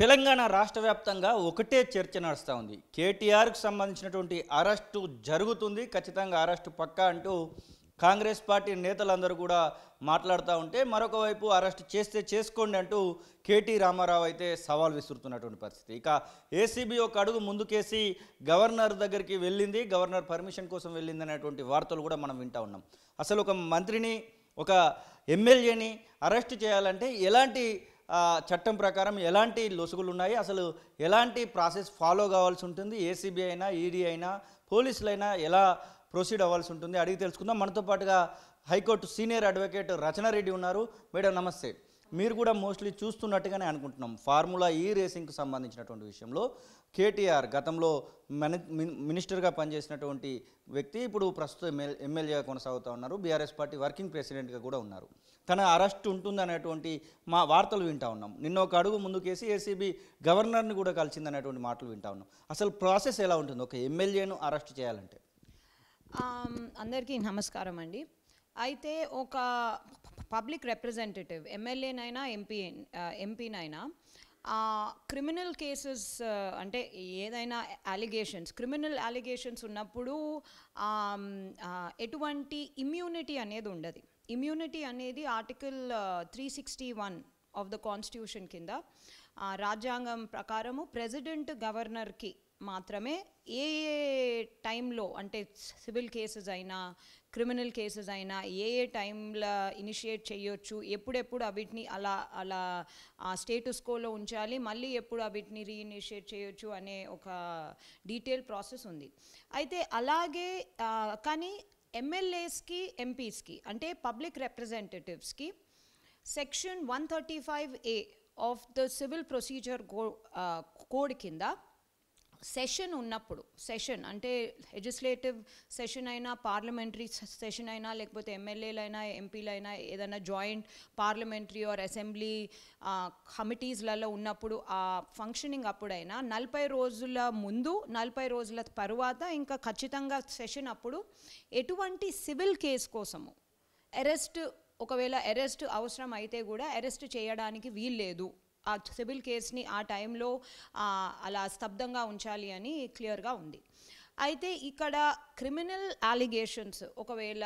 తెలంగాణ రాష్ట్ర వ్యాప్తంగా ఒకటే చర్చ నడుస్తూ ఉంది కేటీఆర్కు సంబంధించినటువంటి అరెస్టు జరుగుతుంది ఖచ్చితంగా అరెస్టు పక్కా అంటూ కాంగ్రెస్ పార్టీ నేతలందరూ కూడా మాట్లాడుతూ ఉంటే మరొక వైపు అరెస్ట్ చేస్తే చేసుకోండి అంటూ కేటీ రామారావు అయితే సవాల్ విసురుతున్నటువంటి పరిస్థితి ఇక ఏసీబీ ఒక అడుగు ముందుకేసి గవర్నర్ దగ్గరికి వెళ్ళింది గవర్నర్ పర్మిషన్ కోసం వెళ్ళింది అనేటువంటి వార్తలు కూడా మనం వింటూ ఉన్నాం అసలు ఒక మంత్రిని ఒక ఎమ్మెల్యేని అరెస్ట్ చేయాలంటే ఎలాంటి చట్టం ప్రకారం ఎలాంటి లొసుగులు ఉన్నాయి అసలు ఎలాంటి ప్రాసెస్ ఫాలో కావాల్సి ఉంటుంది ఏసీబీ అయినా ఈడీ అయినా పోలీసులైనా ఎలా ప్రొసీడ్ అవ్వాల్సి ఉంటుంది అడిగి తెలుసుకుందాం మనతో పాటుగా హైకోర్టు సీనియర్ అడ్వకేట్ రచనారెడ్డి ఉన్నారు మేడం నమస్తే మీరు కూడా మోస్ట్లీ చూస్తున్నట్టుగానే అనుకుంటున్నాం ఫార్ములా ఈ రేసింగ్కు సంబంధించినటువంటి విషయంలో కేటీఆర్ గతంలో మినిస్టర్గా పనిచేసినటువంటి వ్యక్తి ఇప్పుడు ప్రస్తుతం ఎమ్మెల్యేగా కొనసాగుతూ ఉన్నారు బీఆర్ఎస్ పార్టీ వర్కింగ్ ప్రెసిడెంట్గా కూడా ఉన్నారు తన అరెస్ట్ ఉంటుందనేటువంటి మా వార్తలు వింటా ఉన్నాం నిన్న ఒక అడుగు ముందుకేసి ఏసీబీ గవర్నర్ని కూడా కలిసిందనేటువంటి మాటలు వింటా ఉన్నాం అసలు ప్రాసెస్ ఎలా ఉంటుంది ఒక ఎమ్మెల్యేను అరెస్ట్ చేయాలంటే అందరికీ నమస్కారం అండి అయితే ఒక పబ్లిక్ రిప్రజెంటేటివ్ ఎమ్మెల్యేనైనా ఎంపీ ఎంపీనైనా క్రిమినల్ కేసెస్ అంటే ఏదైనా అలిగేషన్స్ క్రిమినల్ అలిగేషన్స్ ఉన్నప్పుడు ఎటువంటి ఇమ్యూనిటీ అనేది ఉండదు ఇమ్యూనిటీ అనేది article three sixty one of the constitution కింద రాజ్యాంగం ప్రకారము ప్రెసిడెంట్ గవర్నర్కి మాత్రమే ఏ ఏ టైంలో అంటే సివిల్ కేసెస్ అయినా క్రిమినల్ కేసెస్ అయినా ఏ ఏ టైంలో ఇనిషియేట్ చేయొచ్చు ఎప్పుడెప్పుడు అవిటిని అలా అలా ఆ స్టేటస్ కోలో ఉంచాలి మళ్ళీ ఎప్పుడు అవిటిని రీఇనిషియేట్ చేయొచ్చు అనే ఒక డీటెయిల్ ప్రాసెస్ ఉంది అయితే అలాగే కానీ ఎమ్మెల్యేస్కి ఎంపీస్కి అంటే పబ్లిక్ రిప్రజెంటేటివ్స్కి section one thirty five A of the civil procedure co code కింద సెషన్ ఉన్నప్పుడు సెషన్ అంటే లెజిస్లేటివ్ సెషన్ అయినా పార్లమెంటరీ సెషన్ అయినా లేకపోతే ఎమ్మెల్యేలు ఎంపీలు ఎంపీలైనా ఏదైనా జాయింట్ పార్లమెంటరీ ఆర్ అసెంబ్లీ కమిటీస్లలో ఉన్నప్పుడు ఆ ఫంక్షనింగ్ అప్పుడైనా నలభై రోజుల ముందు నలభై రోజుల తరువాత ఇంకా ఖచ్చితంగా సెషన్ అప్పుడు ఎటువంటి సివిల్ కేసు కోసము అరెస్ట్ ఒకవేళ అరెస్ట్ అవసరం అయితే కూడా అరెస్ట్ చేయడానికి వీల్లేదు ఆ సివిల్ కేస్ని ఆ టైంలో అలా స్తబ్దంగా ఉంచాలి అని క్లియర్గా ఉంది అయితే ఇక్కడ క్రిమినల్ అలిగేషన్స్ ఒకవేళ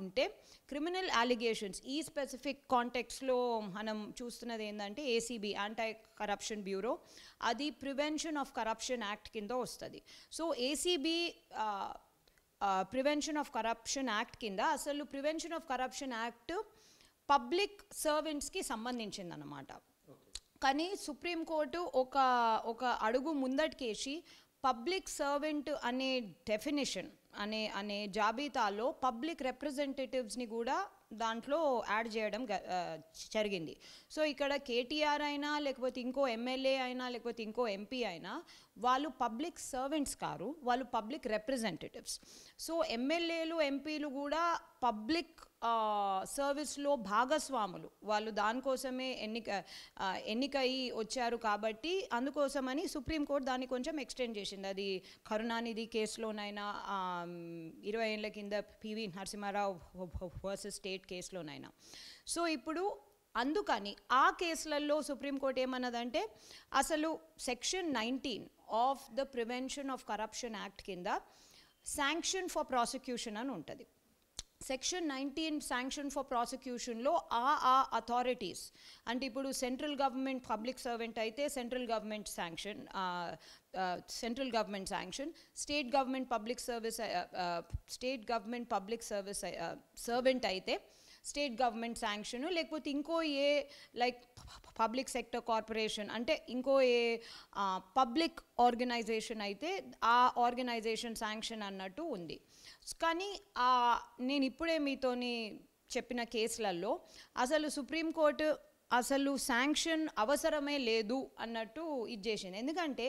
ఉంటే క్రిమినల్ అలిగేషన్స్ ఈ స్పెసిఫిక్ కాంటెక్స్లో మనం చూస్తున్నది ఏంటంటే ఏసీబీ యాంటీ కరప్షన్ బ్యూరో అది ప్రివెన్షన్ ఆఫ్ కరప్షన్ యాక్ట్ కింద వస్తుంది so ACB prevention of corruption act కింద అసలు prevention of corruption act public సర్వెంట్స్కి అనమాట కానీ సుప్రీంకోర్టు ఒక ఒక అడుగు ముందటికేసి పబ్లిక్ సర్వెంట్ అనే డెఫినేషన్ అనే అనే జాబితాలో పబ్లిక్ రిప్రజెంటేటివ్స్ని కూడా దాంట్లో యాడ్ చేయడం జరిగింది సో ఇక్కడ కేటీఆర్ అయినా లేకపోతే ఇంకో ఎమ్మెల్యే అయినా లేకపోతే ఇంకో ఎంపీ అయినా వాళ్ళు పబ్లిక్ సర్వెంట్స్ కారు వాళ్ళు పబ్లిక్ రిప్రజెంటేటివ్స్ సో ఎమ్మెల్యేలు ఎంపీలు కూడా పబ్లిక్ సర్వీస్లో భాగస్వాములు వాళ్ళు దానికోసమే ఎన్నిక ఎన్నికయి వచ్చారు కాబట్టి అందుకోసమని సుప్రీంకోర్టు దాన్ని కొంచెం ఎక్స్టెండ్ చేసింది అది కరుణానిధి కేసులోనైనా ఇరవై ఏళ్ళ కింద పివి నరసింహారావు వర్సెస్ స్టేట్ కేసులోనైనా సో ఇప్పుడు అందుకని ఆ కేసులలో సుప్రీంకోర్టు ఏమన్నదంటే అసలు section nineteen of the prevention of corruption act కింద శాంక్షన్ ఫర్ ప్రాసిక్యూషన్ అని ఉంటుంది సెక్షన్ నైన్టీన్ శాంక్షన్ ఫర్ ప్రాసిక్యూషన్లో ఆ ఆ అథారిటీస్ అంటే ఇప్పుడు సెంట్రల్ గవర్నమెంట్ పబ్లిక్ సర్వెంట్ అయితే central government sanction central government sanction state government public service state government public service servant అయితే స్టేట్ గవర్నమెంట్ శాంక్షన్ లేకపోతే ఇంకో ఏ లైక్ పబ్లిక్ సెక్టర్ కార్పొరేషన్ అంటే ఇంకో ఏ పబ్లిక్ ఆర్గనైజేషన్ అయితే ఆ ఆర్గనైజేషన్ శాంక్షన్ అన్నట్టు ఉంది కానీ నేను ఇప్పుడే మీతోని చెప్పిన కేసులలో అసలు సుప్రీంకోర్టు అసలు శాంక్షన్ అవసరమే లేదు అన్నట్టు ఇది చేసింది ఎందుకంటే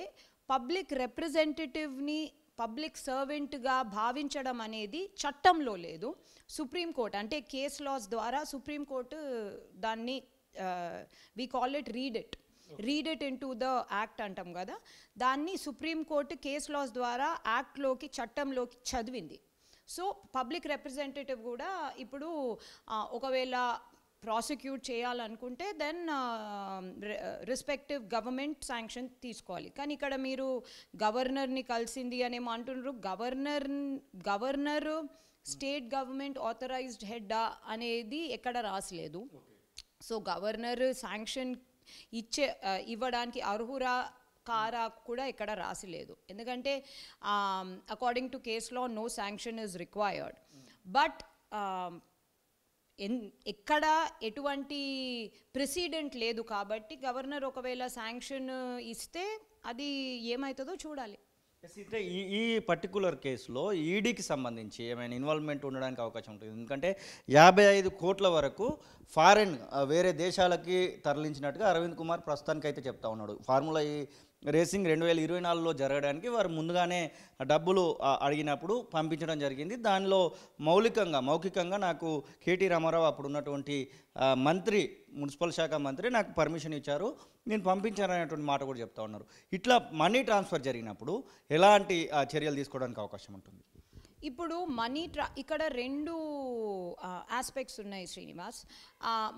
పబ్లిక్ రిప్రజెంటేటివ్ని పబ్లిక్ సర్వెంట్గా భావించడం అనేది చట్టంలో లేదు సుప్రీంకోర్టు అంటే కేస్ లాస్ ద్వారా సుప్రీంకోర్టు దాన్ని we call it read it read it into the act అంటాం కదా దాన్ని సుప్రీంకోర్టు కేస్ లాస్ ద్వారా యాక్ట్లోకి చట్టంలోకి చదివింది సో పబ్లిక్ రిప్రజెంటేటివ్ కూడా ఇప్పుడు ఒకవేళ ప్రాసిక్యూట్ చేయాలనుకుంటే దెన్ రెస్పెక్టివ్ గవర్నమెంట్ శాంక్షన్ తీసుకోవాలి కానీ ఇక్కడ మీరు గవర్నర్ని కలిసింది అనేమో అంటున్నారు governor governor state government authorized హెడ్డా అనేది ఎక్కడ రాసలేదు సో గవర్నర్ శాంక్షన్ ఇచ్చే ఇవ్వడానికి అర్హురా కారాకు కూడా ఇక్కడ రాసి లేదు ఎందుకంటే అకార్డింగ్ టు కేసులో no sanction is required but ఎన్ ఎక్కడ ఎటువంటి ప్రెసిడెంట్ లేదు కాబట్టి గవర్నర్ ఒకవేళ శాంక్షన్ ఇస్తే అది ఏమవుతుందో చూడాలి ఈ ఈ పర్టికులర్ కేసులో ఈడీకి సంబంధించి ఏమైనా ఇన్వాల్వ్మెంట్ ఉండడానికి అవకాశం ఉంటుంది ఎందుకంటే యాభై ఐదు కోట్ల వరకు ఫారెన్ వేరే దేశాలకి తరలించినట్టుగా అరవింద్ కుమార్ ప్రస్తుతానికి అయితే చెప్తా ఉన్నాడు ఫార్ములా ఈ e రేసింగ్ రెండు వేల ఇరవై నాలుగులో జరగడానికి వారు ముందుగానే డబ్బులు అడిగినప్పుడు పంపించడం జరిగింది దానిలో మౌలికంగా మౌఖికంగా నాకు కేటీ రామారావు అప్పుడు ఉన్నటువంటి మంత్రి మున్సిపల్ శాఖ మంత్రి నాకు పర్మిషన్ ఇచ్చారు నేను పంపించాననేటువంటి మాట కూడా చెప్తా ఉన్నారు ఇట్లా మనీ ట్రాన్స్ఫర్ జరిగినప్పుడు ఎలాంటి చర్యలు తీసుకోవడానికి అవకాశం ఉంటుంది ఇప్పుడు మనీ ట్రా ఇక్కడ రెండు ఆస్పెక్ట్స్ ఉన్నాయి శ్రీనివాస్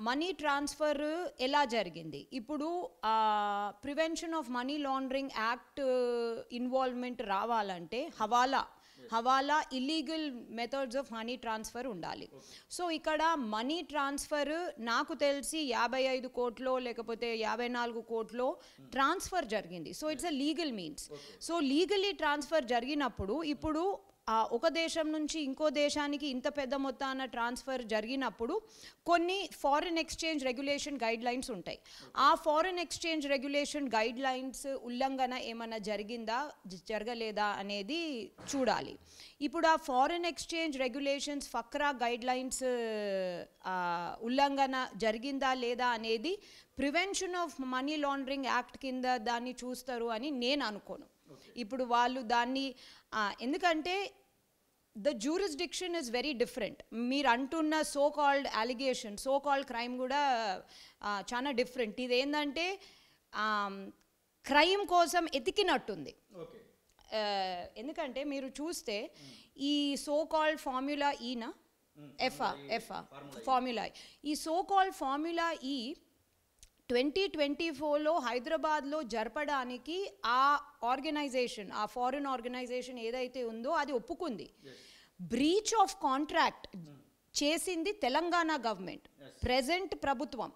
మనీ ట్రాన్స్ఫర్ ఎలా జరిగింది ఇప్పుడు prevention of money laundering act involvement రావాలంటే hawala hawala illegal methods of money transfer ఉండాలి సో ఇక్కడ మనీ ట్రాన్స్ఫర్ నాకు తెలిసి యాభై ఐదు కోట్లో లేకపోతే యాభై నాలుగు కోట్లో ట్రాన్స్ఫర్ జరిగింది so it's a legal means so legally transfer జరిగినప్పుడు ఇప్పుడు ఆ ఒక దేశం నుంచి ఇంకో దేశానికి ఇంత పెద్ద మొత్తాన ట్రాన్స్ఫర్ జరిగినప్పుడు కొన్ని foreign exchange regulation guidelines ఉంటాయి ఆ foreign exchange regulation guidelines ఉల్లంఘన ఏమైనా జరిగిందా జరగలేదా అనేది చూడాలి ఇప్పుడు ఆ ఫారిన్ ఎక్స్చేంజ్ రెగ్యులేషన్స్ ఫక్రా గైడ్ లైన్స్ ఉల్లంఘన జరిగిందా లేదా అనేది prevention of money laundering act కింద దాన్ని చూస్తారు అని నేను అనుకోను ఇప్పుడు వాళ్ళు దాన్ని ఎందుకంటే the diction is very different మీరు అంటున్న so called allegation so called crime కూడా చాలా డిఫరెంట్ ఇది ఏంటంటే క్రైమ్ కోసం ఎతికినట్టుంది ఎందుకంటే మీరు చూస్తే ఈ సో కాల్డ్ ఫార్ములా ఈనా ఎఫ్ఆర్ ఎఫ్ఆర్ ఫార్ములా ఈ so called formula E twenty twenty ఫోర్లో హైదరాబాద్లో జరపడానికి ఆ ఆర్గనైజేషన్ ఆ ఫారిన్ ఆర్గనైజేషన్ ఏదైతే ఉందో అది ఒప్పుకుంది బ్రీచ్ ఆఫ్ కాంట్రాక్ట్ hmm. చేసింది తెలంగాణ గవర్నమెంట్ ప్రజెంట్ ప్రభుత్వం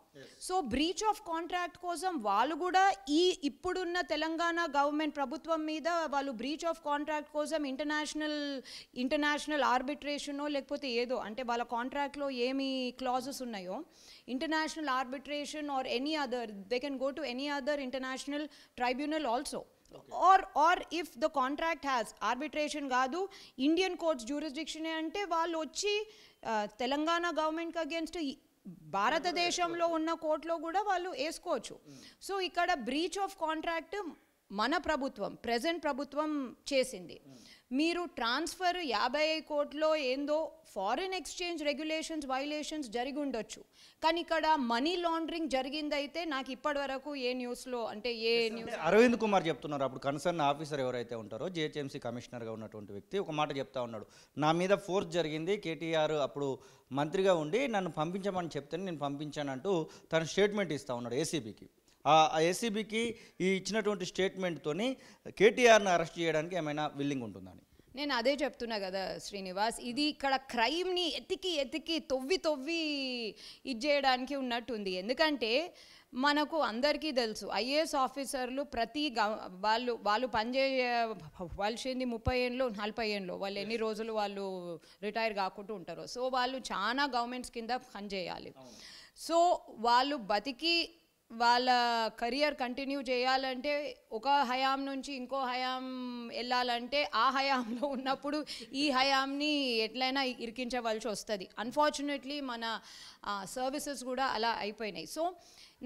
సో బ్రీచ్ ఆఫ్ కాంట్రాక్ట్ కోసం వాళ్ళు కూడా ఈ ఇప్పుడున్న తెలంగాణ గవర్నమెంట్ ప్రభుత్వం మీద వాళ్ళు బ్రీచ్ ఆఫ్ కాంట్రాక్ట్ కోసం ఇంటర్నేషనల్ ఇంటర్నేషనల్ ఆర్బిట్రేషనో లేకపోతే ఏదో అంటే వాళ్ళ కాంట్రాక్ట్లో ఏమి క్లాజెస్ ఉన్నాయో international arbitration or any other they can go to any other international tribunal also or or if the contract has arbitration కాదు ఇండియన్ కోర్ట్స్ జ్యూరిస్డిక్షన్ అంటే వాళ్ళు వచ్చి తెలంగాణ గవర్నమెంట్ అగేన్స్ట్ భారతదేశంలో ఉన్న కోర్టులో కూడా వాళ్ళు వేసుకోవచ్చు సో ఇక్కడ బ్రీచ్ ఆఫ్ కాంట్రాక్ట్ మన ప్రభుత్వం ప్రజెంట్ ప్రభుత్వం చేసింది మీరు ట్రాన్స్ఫర్ యాభై కోట్లో ఏందో ఫారిన్ ఎక్స్చేంజ్ రెగ్యులేషన్స్ వైలేషన్స్ జరిగి ఉండొచ్చు కానీ ఇక్కడ మనీ లాండరింగ్ జరిగిందైతే నాకు ఇప్పటి వరకు ఏ న్యూస్లో అంటే ఏ న్యూస్ అరవింద్ కుమార్ చెప్తున్నారు అప్పుడు కన్సర్న్ ఆఫీసర్ ఎవరైతే ఉంటారో జిహెచ్ఎంసీ కమిషనర్గా ఉన్నటువంటి వ్యక్తి ఒక మాట చెప్తా ఉన్నాడు నా మీద ఫోర్స్ జరిగింది కేటీఆర్ అప్పుడు మంత్రిగా ఉండి నన్ను పంపించమని చెప్తే నేను పంపించానంటూ తన స్టేట్మెంట్ ఇస్తా ఉన్నాడు ఏసీబీకి ఆ ఏసీబీకి ఈ ఇచ్చినటువంటి స్టేట్మెంట్తోని కేటీఆర్ను అరెస్ట్ చేయడానికి ఏమైనా విల్లింగ్ ఉంటుందని నేను అదే చెప్తున్నా కదా శ్రీనివాస్ ఇది ఇక్కడ క్రైమ్ని ఎతికి ఎతికి తొవ్వి తొవ్వి ఇది చేయడానికి ఉన్నట్టుంది ఎందుకంటే మనకు అందరికీ తెలుసు ఐఏఎస్ ఆఫీసర్లు ప్రతి వాళ్ళు వాళ్ళు పనిచేయ వాళ్ళింది ముప్పై ఏళ్ళు నలభై ఏళ్ళు వాళ్ళు ఎన్ని రోజులు వాళ్ళు రిటైర్ కాకుండా ఉంటారు సో వాళ్ళు చాలా గవర్నమెంట్స్ కింద పనిచేయాలి సో వాళ్ళు బతికి వాళ్ళ కరియర్ కంటిన్యూ చేయాలంటే ఒక హయాం నుంచి ఇంకో హయాం వెళ్ళాలంటే ఆ హయాంలో ఉన్నప్పుడు ఈ హయాంని ఎట్లయినా ఇరికించవలసి వస్తుంది అన్ఫార్చునేట్లీ మన సర్వీసెస్ కూడా అలా అయిపోయినాయి సో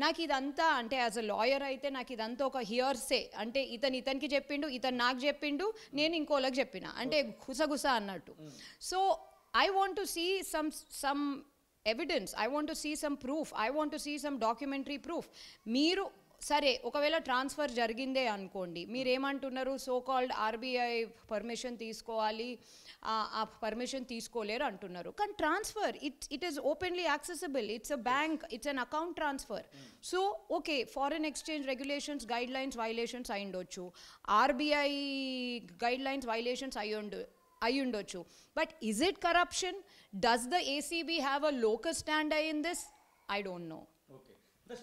నాకు ఇదంతా అంటే యాజ్ అ లాయర్ అయితే నాకు ఇదంతా ఒక హియర్సే అంటే ఇతను ఇతనికి చెప్పిండు ఇతను నాకు చెప్పిండు నేను ఇంకోళ్ళకి చెప్పిన అంటే గుసగుస అన్నట్టు so I want to see some some evidence I want to see some proof I want to see some documentary proof మీరు సరే ఒకవేళ ట్రాన్స్ఫర్ జరిగిందే అనుకోండి మీరేమంటున్నారు సో కాల్డ్ ఆర్బీఐ పర్మిషన్ తీసుకోవాలి ఆ పర్మిషన్ తీసుకోలేరు అంటున్నారు కానీ transfer it's it is openly accessible it's a bank it's an account transfer so okay foreign exchange regulations guidelines violations అయి ఉండొచ్చు ఆర్బీఐ గైడ్ లైన్స్ వైలేషన్స్ అయి అయి ఉండొచ్చు but is it corruption does the ACB have a locus standi in this I don't know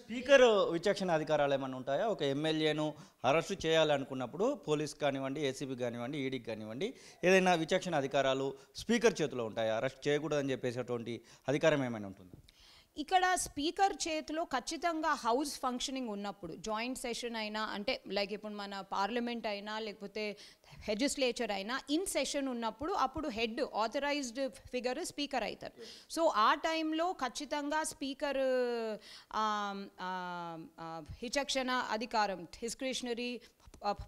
speaker విచక్షణ అధికారాలు ఏమైనా ఉంటాయా ఒక ఎమ్మెల్యేను అరెస్ట్ చేయాలనుకున్నప్పుడు పోలీస్ కానివ్వండి ఏసీబీ కానివ్వండి ఈడీకి e కానివ్వండి ఏదైనా విచక్షణ అధికారాలు స్పీకర్ చేతిలో ఉంటాయా అరెస్ట్ చేయకూడదని చెప్పేసేటువంటి అధికారం ఏమైనా ఉంటుందా ఇక్కడ స్పీకర్ చేతిలో ఖచ్చితంగా హౌస్ ఫంక్షనింగ్ ఉన్నప్పుడు జాయింట్ సెషన్ అయినా అంటే లైక్ ఇప్పుడు మన పార్లమెంట్ అయినా లేకపోతే లెజిస్లేచర్ అయినా ఇన్ సెషన్ ఉన్నప్పుడు అప్పుడు హెడ్ ఆథరైజ్డ్ ఫిగర్ స్పీకర్ అవుతారు సో ఆ టైంలో ఖచ్చితంగా స్పీకర్ హిచక్షణ అధికారం హిస్క్రిషనరీ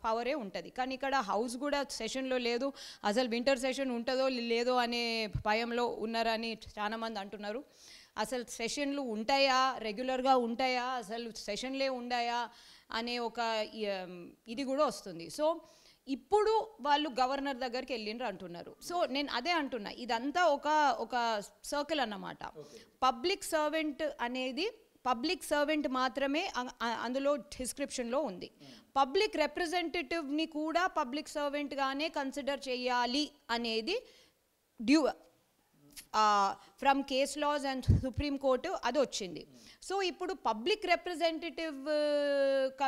పవరే ఉంటుంది కానీ ఇక్కడ హౌస్ కూడా సెషన్లో లేదు అసలు వింటర్ సెషన్ ఉంటుందో లేదో అనే భయంలో ఉన్నారని చాలామంది అంటున్నారు అసలు సెషన్లు ఉంటాయా రెగ్యులర్గా ఉంటాయా అసలు సెషన్లే ఉండాయా అనే ఒక ఇది కూడా వస్తుంది సో ఇప్పుడు వాళ్ళు గవర్నర్ దగ్గరికి వెళ్ళిండ్రు అంటున్నారు సో నేను అదే అంటున్నా ఇదంతా ఒక ఒక సర్కిల్ అన్నమాట పబ్లిక్ సర్వెంట్ అనేది పబ్లిక్ సర్వెంట్ మాత్రమే అందులో డిస్క్రిప్షన్లో ఉంది పబ్లిక్ రిప్రజెంటేటివ్ని కూడా పబ్లిక్ సర్వెంట్గానే కన్సిడర్ చేయాలి అనేది due from case laws and supreme court అది వచ్చింది సో ఇప్పుడు public representative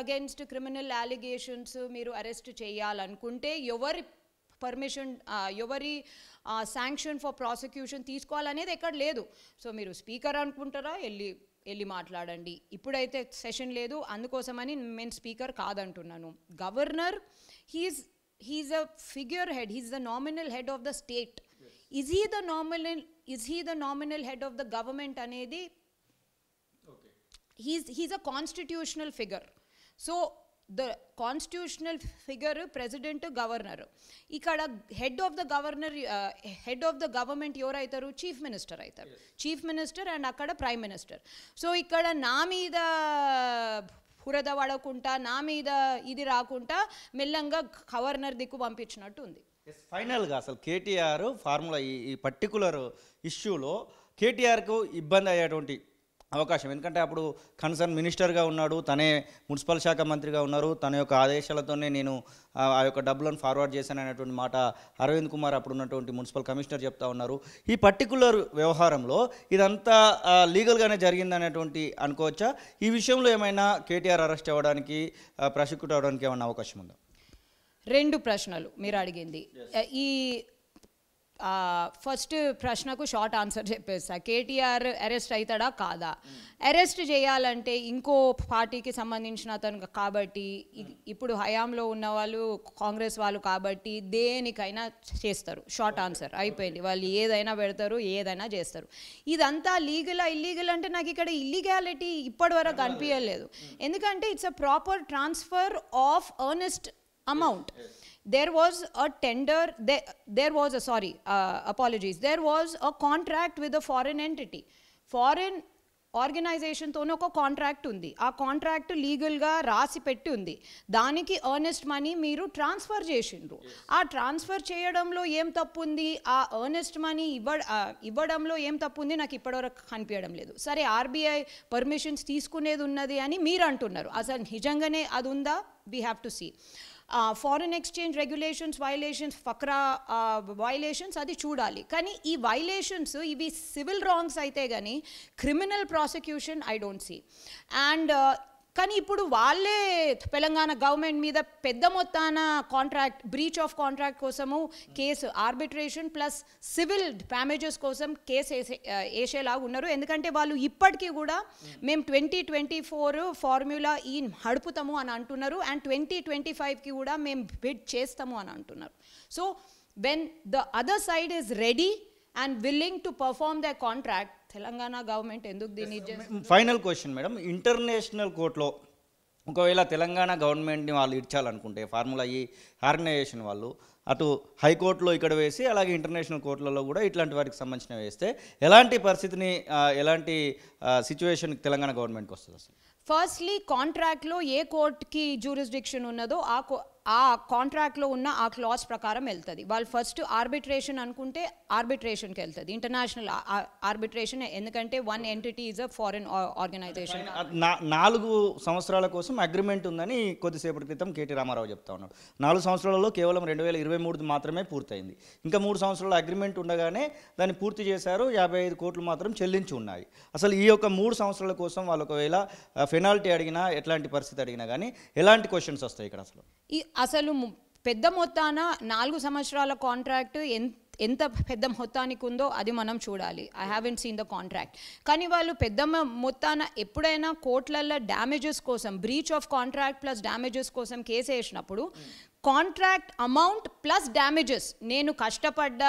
against criminal allegations మీరు అరెస్ట్ చేయాలనుకుంటే ఎవరి పర్మిషన్ ఎవరి శాంక్షన్ ఫర్ ప్రాసిక్యూషన్ తీసుకోవాలనేది ఎక్కడ లేదు సో మీరు స్పీకర్ అనుకుంటారా వెళ్ళి వెళ్ళి మాట్లాడండి ఇప్పుడైతే సెషన్ లేదు అందుకోసమని నేను స్పీకర్ కాదంటున్నాను governor he is he a figure head he the nominal head of the state is he the nominal is he the nominal head of the government అనేది he's he's a constitutional figure so the constitutional figure president governor ఇక్కడ head of the governor head of the government ఎవరైతారు chief minister అవుతారు chief minister and అక్కడ prime minister so ఇక్కడ నా మీద పురద పడకుండా నా మీద ఇది రాకుండా మెల్లంగా గవర్నర్ దిక్కు పంపించినట్టు ఉంది ఎస్ ఫైనల్గా అసలు కేటీఆర్ ఫార్ములా ఈ పర్టికులర్ ఇష్యూలో కేటీఆర్కు ఇబ్బంది అయ్యేటువంటి అవకాశం ఎందుకంటే అప్పుడు కన్సర్న్ మినిస్టర్గా ఉన్నాడు తనే మున్సిపల్ శాఖ మంత్రిగా ఉన్నారు తన యొక్క ఆదేశాలతోనే నేను ఆ యొక్క డబ్బులను ఫార్వర్డ్ చేశాను అనేటువంటి మాట అరవింద్ కుమార్ అప్పుడు ఉన్నటువంటి మున్సిపల్ కమిషనర్ చెప్తా ఉన్నారు ఈ పర్టికులర్ వ్యవహారంలో ఇదంతా లీగల్గానే జరిగిందనేటువంటి అనుకోవచ్చా ఈ విషయంలో ఏమైనా కేటీఆర్ అరెస్ట్ అవ్వడానికి ప్రాసిక్యూట్ అవ్వడానికి ఏమైనా అవకాశం ఉందా రెండు ప్రశ్నలు మీరు అడిగింది ఈ ఫస్ట్ ప్రశ్నకు షార్ట్ ఆన్సర్ చెప్పేస్తా కేటీఆర్ అరెస్ట్ అవుతాడా కాదా hmm. అరెస్ట్ చేయాలంటే ఇంకో పార్టీకి సంబంధించిన అతను కాబట్టి hmm. ఇప్పుడు హయాంలో ఉన్న వాళ్ళు కాంగ్రెస్ వాళ్ళు కాబట్టి దేనికైనా చేస్తారు షార్ట్ ఆన్సర్ అయిపోయింది వాళ్ళు ఏదైనా పెడతారు ఏదైనా చేస్తారు ఇదంతా లీగలా ఇల్లీగల్ అంటే నాకు ఇక్కడ ఇల్లీగాలిటీ ఇప్పటివరకు అనిపించలేదు hmm. ఎందుకంటే it's a proper transfer of earnest amount. Yes. There was a tender, there, there was a, sorry, uh, apologies, there was a contract with a foreign entity. Foreign ఆర్గనైజేషన్తోనే ఒక contract ఉంది ఆ contract లీగల్గా రాసి పెట్టి ఉంది దానికి ఎర్నెస్ట్ మనీ మీరు ట్రాన్స్ఫర్ చేసిండ్రు ఆ ట్రాన్స్ఫర్ చేయడంలో ఏం తప్పు ఉంది ఆ ఎర్నెస్ట్ మనీ ఇవ్వ ఇవ్వడంలో ఏం తప్పు ఉంది నాకు ఇప్పటివరకు కనిపించడం లేదు సరే ఆర్బీఐ పర్మిషన్స్ తీసుకునేది ఉన్నది అని మీరు అంటున్నారు అసలు నిజంగానే అది ఉందా we have to see foreign exchange regulations violations, FAKRA violations, violations, adi chudali. Kani e violations, ivi civil wrongs I aite gani, criminal prosecution, I don't see. And uh, కానీ ఇప్పుడు వాళ్ళే తెలంగాణ గవర్నమెంట్ మీద పెద్ద మొత్తాన కాంట్రాక్ట్ బ్రీచ్ ఆఫ్ కాంట్రాక్ట్ కోసము case arbitration plus civil damages కోసం case వేసే వేసేలాగా ఉన్నారు ఎందుకంటే వాళ్ళు ఇప్పటికీ కూడా మేము ట్వంటీ ట్వంటీ ఫోర్ ఫార్ములా ఈ హడుపుతాము అని అంటున్నారు అండ్ ట్వంటీ ట్వంటీ ఫైవ్కి కూడా మేము బిడ్ చేస్తాము అని అంటున్నారు so when the other side is ready and willing to perform the contract Telangana government ఎందుకు దీన్ని ఫైనల్ క్వశ్చన్ మేడం ఇంటర్నేషనల్ కోర్టులో ఒకవేళ తెలంగాణ గవర్నమెంట్ని వాళ్ళు ఇచ్చాలనుకుంటే ఫార్ములా ఈ ఆర్గనైజేషన్ వాళ్ళు అటు హైకోర్టులో ఇక్కడ వేసి అలాగే ఇంటర్నేషనల్ కోర్టులలో కూడా ఇట్లాంటి వారికి సంబంధించిన వేస్తే ఎలాంటి పరిస్థితిని ఎలాంటి సిచ్యువేషన్ తెలంగాణ గవర్నమెంట్కి వస్తుంది ఫస్ట్లీ కాంట్రాక్ట్లో ఏ కోర్టుకి జూరిస్డిక్షన్ ఉన్నదో ఆ కో ఆ కాంట్రాక్ట్లో ఉన్న ఆ క్లాస్ ప్రకారం వెళ్తుంది వాళ్ళు ఫస్ట్ ఆర్బిట్రేషన్ అనుకుంటే ఆర్బిట్రేషన్కి వెళ్తుంది ఇంటర్నేషనల్ ఆర్బిట్రేషన్ ఎందుకంటే one entity is a foreign organization నాలుగు సంవత్సరాల కోసం అగ్రిమెంట్ ఉందని కొద్దిసేపటి క్రితం కేటీ రామారావు చెప్తా ఉన్నాడు నాలుగు సంవత్సరాలలో కేవలం రెండు వేల ఇరవై మూడు మాత్రమే పూర్తయింది ఇంకా మూడు సంవత్సరాల అగ్రిమెంట్ ఉండగానే దాన్ని పూర్తి చేశారు యాభై ఐదు కోట్లు మాత్రం చెల్లించి ఉన్నాయి అసలు ఈ యొక్క మూడు సంవత్సరాల కోసం వాళ్ళు ఒకవేళ ఫెనాల్టీ అడిగినా ఎట్లాంటి పరిస్థితి అడిగినా కానీ ఎలాంటి క్వశ్చన్స్ వస్తాయి ఇక్కడ అసలు ఈ అసలు పెద్ద మొత్తాన నాలుగు సంవత్సరాల కాంట్రాక్ట్ ఎంత ఎంత పెద్ద మొత్తానికి ఉందో అది మనం చూడాలి I haven't seen the contract కానీ వాళ్ళు పెద్ద మొత్తాన ఎప్పుడైనా కోట్లల్లో డ్యామేజెస్ కోసం breach of contract plus damages కోసం కేసు వేసినప్పుడు కాంట్రాక్ట్ అమౌంట్ ప్లస్ డ్యామేజెస్ నేను కష్టపడ్డ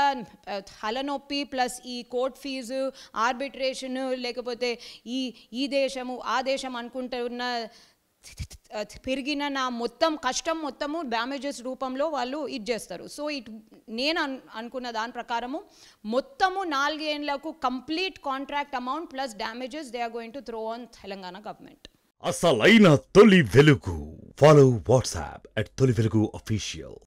హలనొప్పి ప్లస్ ఈ కోర్ట్ ఫీజు ఆర్బిట్రేషను లేకపోతే ఈ ఈ దేశము ఆ దేశం అనుకుంటున్న పెరిగిన నా మొత్తం కష్టం మొత్తము డ్యామేజెస్ రూపంలో వాళ్ళు ఇది చేస్తారు సో ఇట్ నేను అనుకున్న దాని ప్రకారము మొత్తము నాలుగేండ్లకు complete contract amount plus damages they are going to throw on Telangana government అసలైన తొలి వెలుగు ఫాలో వాట్సాప్ అట్ తొలి వెలుగు అఫీషియల్